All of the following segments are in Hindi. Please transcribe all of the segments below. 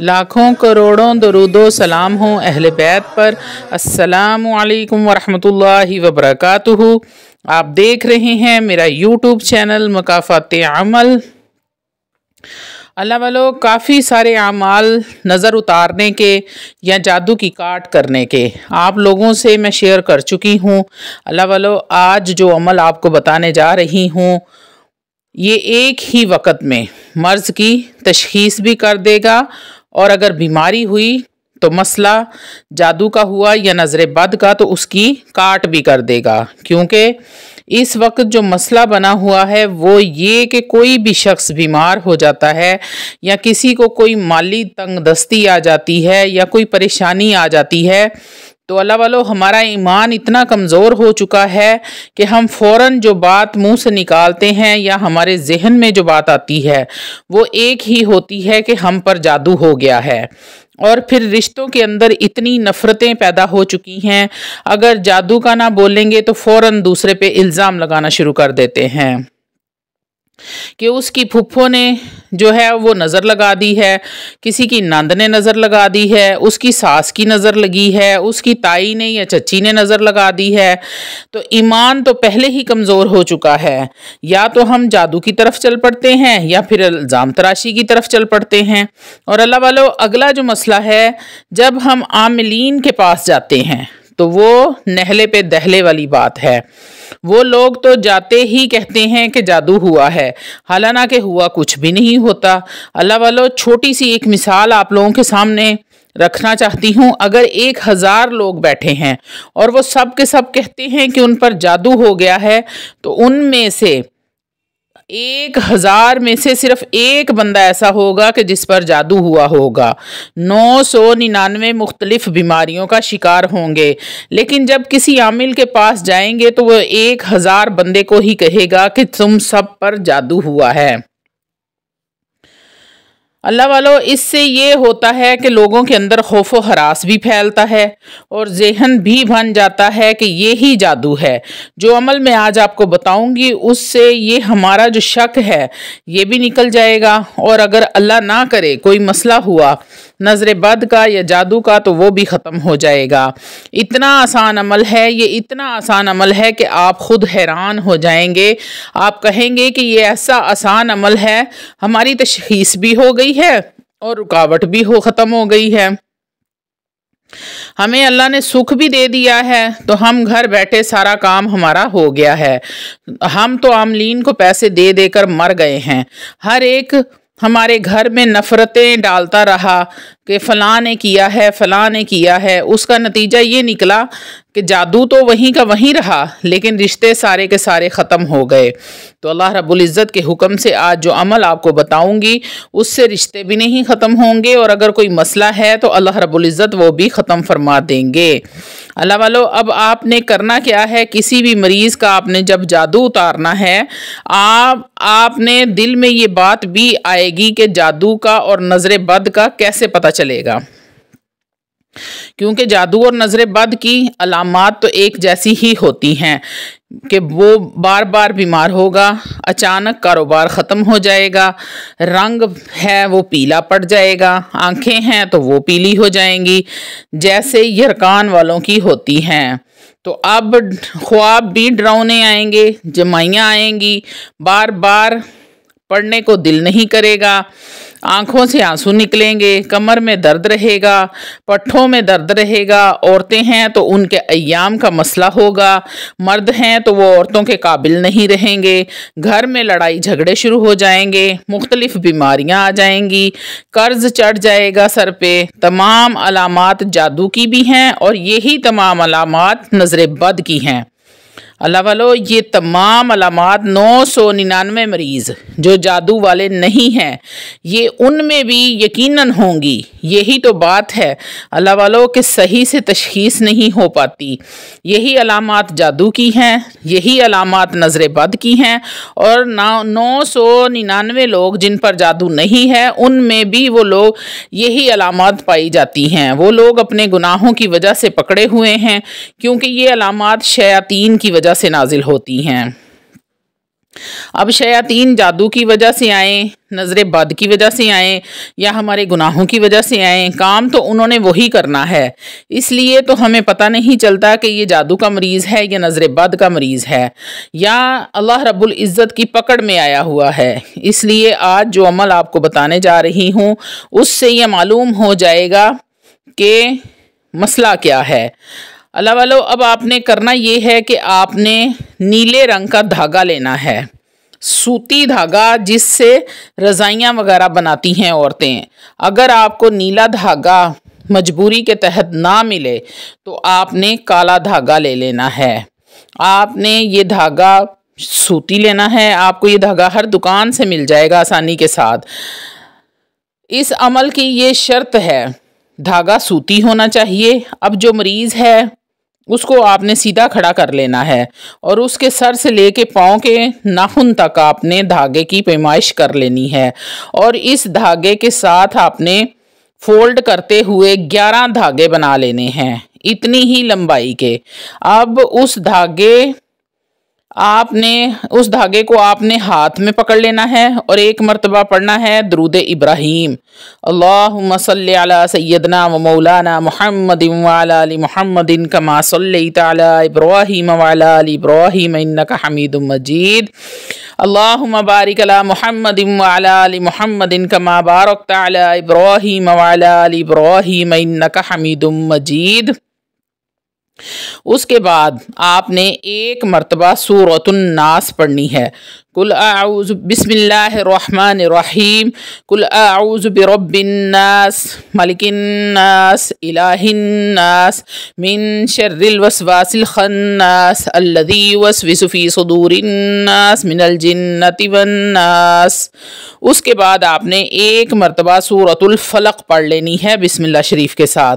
लाखों करोड़ों दरुदो सलाम हो अहल बैत पर असलकम वरहमल वबरक आप देख रहे हैं मेरा यूट्यूब चैनल मकाफ़ात अमल अल्लाह वालों काफ़ी सारे अमाल नज़र उतारने के या जादू की काट करने के आप लोगों से मैं शेयर कर चुकी हूँ अल्लाह वालों आज जो अमल आपको बताने जा रही हूँ ये एक ही वक्त में मर्ज़ की तशखीस भी कर देगा और अगर बीमारी हुई तो मसला जादू का हुआ या नज़र बद का तो उसकी काट भी कर देगा क्योंकि इस वक्त जो मसला बना हुआ है वो ये कि कोई भी शख्स बीमार हो जाता है या किसी को कोई माली तंग दस्ती आ जाती है या कोई परेशानी आ जाती है तो अल्लाह वालों हमारा ईमान इतना कमज़ोर हो चुका है कि हम फ़ौर जो बात मुंह से निकालते हैं या हमारे जहन में जो बात आती है वो एक ही होती है कि हम पर जादू हो गया है और फिर रिश्तों के अंदर इतनी नफ़रतें पैदा हो चुकी हैं अगर जादू का ना बोलेंगे तो फ़ौर दूसरे पर इल्ज़ाम लगाना शुरू कर देते हैं कि उसकी फुफ्फो ने जो है वो नज़र लगा दी है किसी की नंद ने नज़र लगा दी है उसकी सास की नज़र लगी है उसकी ताई ने या चची ने नज़र लगा दी है तो ईमान तो पहले ही कमज़ोर हो चुका है या तो हम जादू की तरफ चल पड़ते हैं या फिर इल्ज़ाम तराशी की तरफ चल पड़ते हैं और अल्लाह वालों अगला जो मसला है जब हम आमिलीन के पास जाते हैं तो वो नहले पे दहले वाली बात है वो लोग तो जाते ही कहते हैं कि जादू हुआ है हालांकि हुआ कुछ भी नहीं होता अल्लाह वालो छोटी सी एक मिसाल आप लोगों के सामने रखना चाहती हूँ अगर एक हज़ार लोग बैठे हैं और वो सब के सब कहते हैं कि उन पर जादू हो गया है तो उनमें से एक हज़ार में से सिर्फ एक बंदा ऐसा होगा कि जिस पर जादू हुआ होगा नौ सौ निन्यानवे मुख्तलिफ बीमारियों का शिकार होंगे लेकिन जब किसी आमिल के पास जाएंगे तो वह एक हज़ार बंदे को ही कहेगा कि तुम सब पर जादू हुआ है अल्लाह वालों इससे ये होता है कि लोगों के अंदर खौफ व हरास भी फैलता है और जहन भी बन जाता है कि ये ही जादू है जो अमल मैं आज आपको बताऊंगी उससे ये हमारा जो शक है ये भी निकल जाएगा और अगर अल्लाह ना करे कोई मसला हुआ नज़र बद का या जादू का तो वो भी ख़त्म हो जाएगा इतना आसान अमल है ये इतना आसान अमल है कि आप ख़ुद हैरान हो जाएंगे आप कहेंगे कि ये ऐसा आसान अमल है हमारी तशीस भी हो गई है और रुकावट भी हो ख़त्म हो गई है हमें अल्लाह ने सुख भी दे दिया है तो हम घर बैठे सारा काम हमारा हो गया है हम तो आमलिन को पैसे दे देकर मर गए हैं हर एक हमारे घर में नफ़रतें डालता रहा कि फ़लाँ ने किया है फ़लाँ ने किया है उसका नतीजा ये निकला कि जादू तो वहीं का वहीं रहा लेकिन रिश्ते सारे के सारे ख़त्म हो गए तो अल्लाह रबुल्ज़त के हुक्म से आज जो अमल आपको बताऊंगी उससे रिश्ते भी नहीं ख़त्म होंगे और अगर कोई मसला है तो अल्लाह रब्ज़त वो भी ख़त्म फरमा देंगे अल्लाह वालों अब आपने करना क्या है किसी भी मरीज़ का आपने जब जादू उतारना है आप आपने दिल में ये बात भी आएगी कि जादू का और नज़र बद का कैसे पता चलेगा क्योंकि जादू और नज़र बद की अलामत तो एक जैसी ही होती हैं कि वो बार बार बीमार होगा अचानक कारोबार ख़त्म हो जाएगा रंग है वो पीला पड़ जाएगा आंखें हैं तो वो पीली हो जाएंगी जैसे यरकान वालों की होती हैं तो अब ख्वाब भी डरावने आएंगे जमाइयाँ आएंगी बार बार पढ़ने को दिल नहीं करेगा आंखों से आंसू निकलेंगे कमर में दर्द रहेगा पट्ठों में दर्द रहेगा औरतें हैं तो उनके अयाम का मसला होगा मर्द हैं तो वो औरतों के काबिल नहीं रहेंगे घर में लड़ाई झगड़े शुरू हो जाएंगे मुख्तलिफ बीमारियाँ आ जाएंगी कर्ज चढ़ जाएगा सर पे तमाम अलामत जादू की भी हैं और यही तमाम अलामत नज़र बद की हैं अल्लाह वालों ये तमाम अलामत नौ सौ निन्यानवे मरीज़ जो जादू वाले नहीं हैं ये उनमें भी यकीनन होंगी यही तो बात है अल्लाह वालों के सही से तशीस नहीं हो पाती यही अलामत जादू की हैं यही अलामत नज़र बद की हैं और ना नौ सौ निन्यानवे लोग जिन पर जादू नहीं है उनमें भी वो लोग यही अलामत पाई जाती हैं वो लोग अपने गुनाहों की वजह से पकड़े हुए हैं क्योंकि ये अलामत शयातीन की वजह वजह से नाजिल होती हैं अब शयातीन जादू की वजह से आए नज़र बद की वजह से आए या हमारे गुनाहों की वजह से आए काम तो उन्होंने वही करना है इसलिए तो हमें पता नहीं चलता कि ये जादू का मरीज़ है या नज़र बद का मरीज़ है या अल्लाह रब्बुल इज़्ज़त की पकड़ में आया हुआ है इसलिए आज जो अमल आपको बताने जा रही हूँ उससे यह मालूम हो जाएगा कि मसला क्या है अलावा अब आपने करना ये है कि आपने नीले रंग का धागा लेना है सूती धागा जिससे रज़ाइयाँ वगैरह बनाती हैं औरतें अगर आपको नीला धागा मजबूरी के तहत ना मिले तो आपने काला धागा ले लेना है आपने ये धागा सूती लेना है आपको ये धागा हर दुकान से मिल जाएगा आसानी के साथ इस अमल की ये शर्त है धागा सूती होना चाहिए अब जो मरीज़ है उसको आपने सीधा खड़ा कर लेना है और उसके सर से ले कर पाँव के नाखून तक आपने धागे की पैमाइश कर लेनी है और इस धागे के साथ आपने फोल्ड करते हुए 11 धागे बना लेने हैं इतनी ही लंबाई के अब उस धागे आपने उस धागे को आपने हाथ में पकड़ लेना है और एक मरतबा पढ़ना है दरूद इब्राहीम अल्लाह सल सैदना मौलाना मोहम्मद मोहम्मदिन महमदिन कमा सल तब्राहीम इब्राहिम का हमीद मजीद अल्लाह बारिक मोहम्मद महमद वाली महमदिन कमा बारक तब्राहीम इब्राहिम का हमीद मजीद उसके बाद आपने एक मरतबा सूरतुलनास पढ़नी है कुल आउज़ बिसमीम कुल आउज़ बरबिनस मलिकन्नास इलाहिन्नास मिन शर्रिलवसवासिल खन्नास अल्लज़ी वसविसफ़ी सदूरन्नास मिनल जिन्नति वन्नास उसके बाद आपने एक मरतबा सूरतुल फलक पढ़ लेनी है बिस्मिल्लाह शरीफ के साथ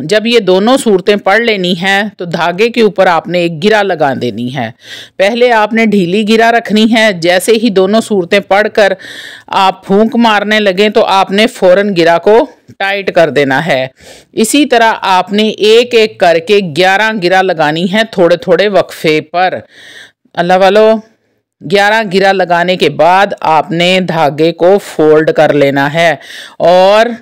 जब ये दोनों सूरतें पढ़ लेनी हैं तो धागे के ऊपर आपने एक गिरा लगा देनी है पहले आपने ढीली गिरा रखनी है जैसे ही दोनों सूरतें पढ़कर आप फूंक मारने लगें तो आपने फ़ौरन गिरा को टाइट कर देना है इसी तरह आपने एक एक करके ग्यारह गिरा लगानी है थोड़े थोड़े वक्फे पर अल्लाह वालो ग्यारह गिरा लगाने के बाद आपने धागे को फोल्ड कर लेना है और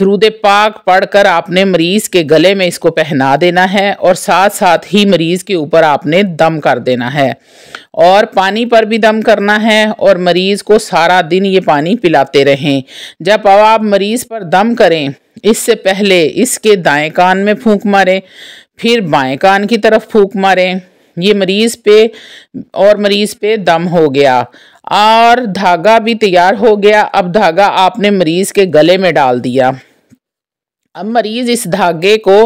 द्रूद पाक पढ़कर आपने मरीज़ के गले में इसको पहना देना है और साथ साथ ही मरीज़ के ऊपर आपने दम कर देना है और पानी पर भी दम करना है और मरीज़ को सारा दिन ये पानी पिलाते रहें जब अब आप मरीज़ पर दम करें इससे पहले इसके दाएं कान में फूंक मारें फिर बाएं कान की तरफ फूंक मारें ये मरीज़ पे और मरीज़ पे दम हो गया और धागा भी तैयार हो गया अब धागा आपने मरीज़ के गले में डाल दिया अब मरीज़ इस धागे को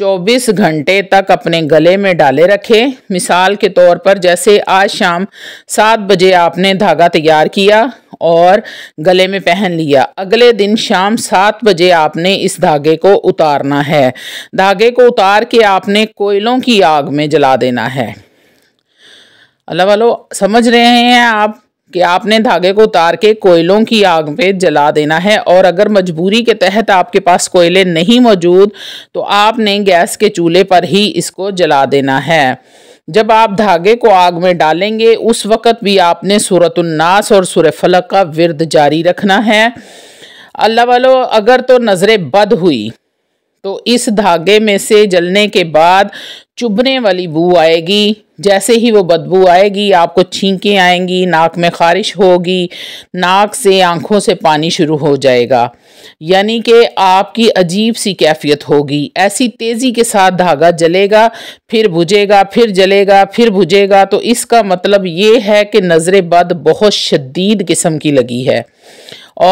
24 घंटे तक अपने गले में डाले रखे मिसाल के तौर पर जैसे आज शाम सात बजे आपने धागा तैयार किया और गले में पहन लिया अगले दिन शाम सात बजे आपने इस धागे को उतारना है धागे को उतार के आपने कोयलों की आग में जला देना है अल्लाह वालों समझ रहे हैं आप कि आपने धागे को उतार के कोयलों की आग में जला देना है और अगर मजबूरी के तहत आपके पास कोयले नहीं मौजूद तो आपने गैस के चूल्हे पर ही इसको जला देना है जब आप धागे को आग में डालेंगे उस वक़्त भी आपने सूरतुलनास और सुर फलक का विरद जारी रखना है अल्लाह वालों अगर तो नज़रें बद हुई तो इस धागे में से जलने के बाद चुभने वाली बू आएगी जैसे ही वो बदबू आएगी आपको छींकें आएंगी नाक में ख़ारिश होगी नाक से आंखों से पानी शुरू हो जाएगा यानी कि आपकी अजीब सी कैफियत होगी ऐसी तेज़ी के साथ धागा जलेगा फिर बुझेगा फिर जलेगा फिर बुझेगा तो इसका मतलब ये है कि नज़र बद बहुत शदीद किस्म की लगी है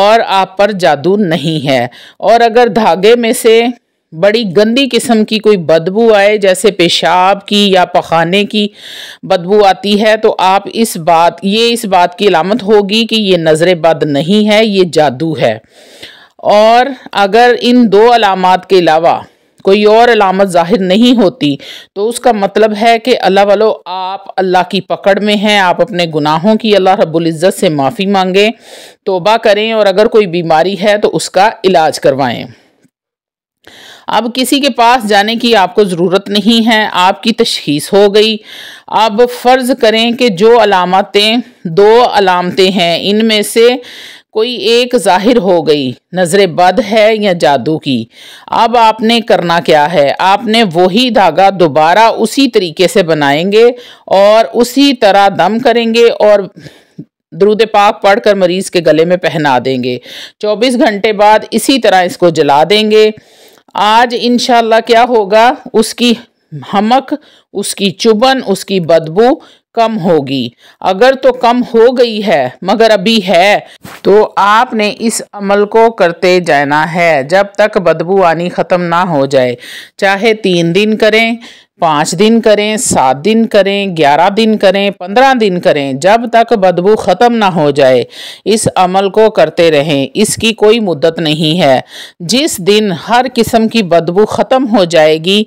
और आप पर जादू नहीं है और अगर धागे में से बड़ी गंदी किस्म की कोई बदबू आए जैसे पेशाब की या पखाने की बदबू आती है तो आप इस बात ये इस बात की अलामत होगी कि ये नज़र बद नहीं है ये जादू है और अगर इन दो अलामत के अलावा कोई और अलामत ज़ाहिर नहीं होती तो उसका मतलब है कि अल्लाह वालो आप अल्लाह की पकड़ में हैं आप अपने गुनाहों की अल्लाह रबुल्ज़त से माफ़ी मांगें तोबा करें और अगर कोई बीमारी है तो उसका इलाज करवाएं अब किसी के पास जाने की आपको ज़रूरत नहीं है आपकी तशखीस हो गई अब फ़र्ज़ करें कि जो अलामतें दो अलामतें हैं इनमें से कोई एक ज़ाहिर हो गई नज़र बद है या जादू की अब आपने करना क्या है आपने वही धागा दोबारा उसी तरीके से बनाएंगे और उसी तरह दम करेंगे और दरूद पाक पढ़कर मरीज़ के गले में पहना देंगे 24 घंटे बाद इसी तरह इसको जला देंगे आज इनशाला क्या होगा उसकी हमक उसकी चुबन उसकी बदबू कम होगी अगर तो कम हो गई है मगर अभी है तो आपने इस अमल को करते जाना है जब तक बदबू आनी ख़त्म ना हो जाए चाहे तीन दिन करें पाँच दिन करें सात दिन करें ग्यारह दिन करें पंद्रह दिन करें जब तक बदबू ख़त्म ना हो जाए इस अमल को करते रहें इसकी कोई मुद्दत नहीं है जिस दिन हर किस्म की बदबू ख़त्म हो जाएगी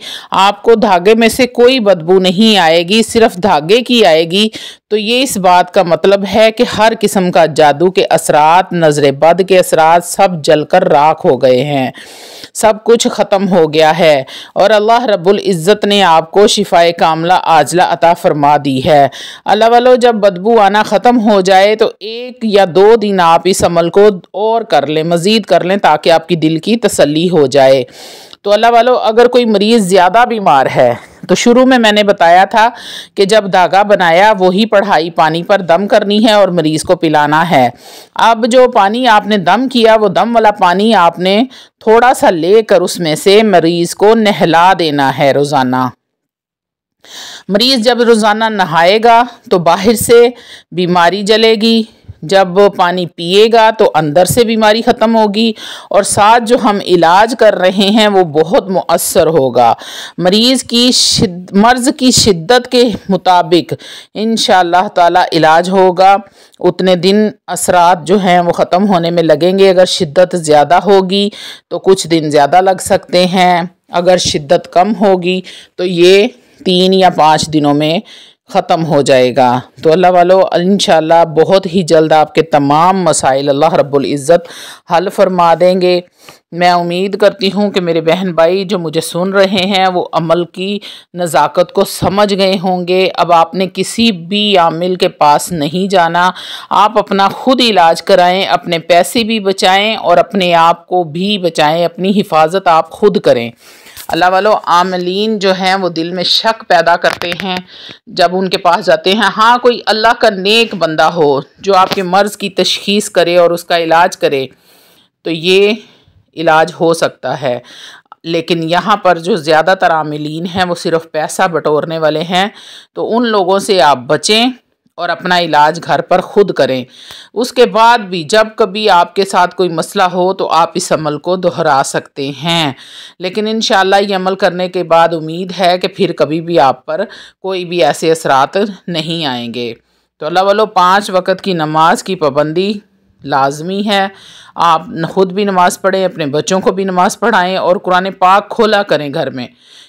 आपको धागे में से कोई बदबू नहीं आएगी सिर्फ धागे की आएगी तो ये इस बात का मतलब है कि हर किस्म का जादू के असरात नज़र बद के असरात सब जलकर राख हो गए हैं सब कुछ ख़त्म हो गया है और अल्लाह रबुल्ज़त ने आप आपको शिफाए कामला आजला अता फरमा दी है अल्लाह वालो जब बदबू आना ख़त्म हो जाए तो एक या दो दिन आप इस अमल को और कर लें मज़ीद कर लें ताकि आपकी दिल की तसली हो जाए तो अल्लाह वालो अगर कोई मरीज़ ज़्यादा बीमार है तो शुरू में मैंने बताया था कि जब धागा बनाया वही पढ़ाई पानी पर दम करनी है और मरीज़ को पिलाना है अब जो पानी आपने दम किया वो दम वाला पानी आपने थोड़ा सा लेकर उसमें से मरीज़ को नहला देना है रोज़ाना मरीज़ जब रोज़ाना नहाएगा तो बाहर से बीमारी जलेगी जब पानी पिएगा तो अंदर से बीमारी ख़त्म होगी और साथ जो हम इलाज कर रहे हैं वो बहुत मؤसर होगा मरीज़ की शिद, मर्ज़ की शिद्दत के मुताबिक इन ताला इलाज होगा उतने दिन असरात जो हैं वो ख़त्म होने में लगेंगे अगर शिद्दत ज़्यादा होगी तो कुछ दिन ज़्यादा लग सकते हैं अगर शिद्दत कम होगी तो ये तीन या पाँच दिनों में ख़त्म हो जाएगा तो अल्लाह वालों इन बहुत ही जल्द आपके तमाम मसाइल अल्लाह रबुल्ज़त हल फरमा देंगे मैं उम्मीद करती हूँ कि मेरे बहन भाई जो मुझे सुन रहे हैं वो अमल की नज़ाकत को समझ गए होंगे अब आपने किसी भी आमिल के पास नहीं जाना आप अपना ख़ुद इलाज कराएं अपने पैसे भी बचाएं और अपने आप को भी बचाएं अपनी हिफाजत आप खुद करें अल्लाह वालों आमलिन जो हैं वो दिल में शक पैदा करते हैं जब उनके पास जाते हैं हाँ कोई अल्लाह का नेक बंदा हो जो आपके मर्ज़ की तशखीस करे और उसका इलाज करे तो ये इलाज हो सकता है लेकिन यहाँ पर जो ज़्यादातर आमलिन हैं वो सिर्फ पैसा बटोरने वाले हैं तो उन लोगों से आप बचें और अपना इलाज घर पर खुद करें उसके बाद भी जब कभी आपके साथ कोई मसला हो तो आप इस अमल को दोहरा सकते हैं लेकिन इन ये अमल करने के बाद उम्मीद है कि फिर कभी भी आप पर कोई भी ऐसे असरात नहीं आएंगे तो अल्लाह वालों पाँच वक्त की नमाज की पाबंदी लाजमी है आप ख़ुद भी नमाज़ पढ़ें अपने बच्चों को भी नमाज़ पढ़ाएं और कुरान पाक खोला करें घर में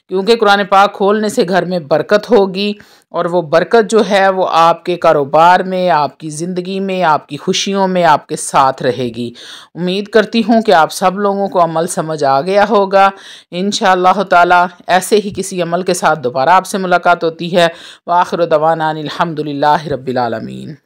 क्योंकि कुरान पाक खोलने से घर में बरकत होगी और वो बरकत जो है वो आपके कारोबार में आपकी ज़िंदगी में आपकी खुशियों में आपके साथ रहेगी उम्मीद करती हूँ कि आप सब लोगों को अमल समझ आ गया होगा इन ताला ऐसे ही किसी अमल के साथ दोबारा आपसे मुलाकात होती है वाखिर आखिर रबीआलमीन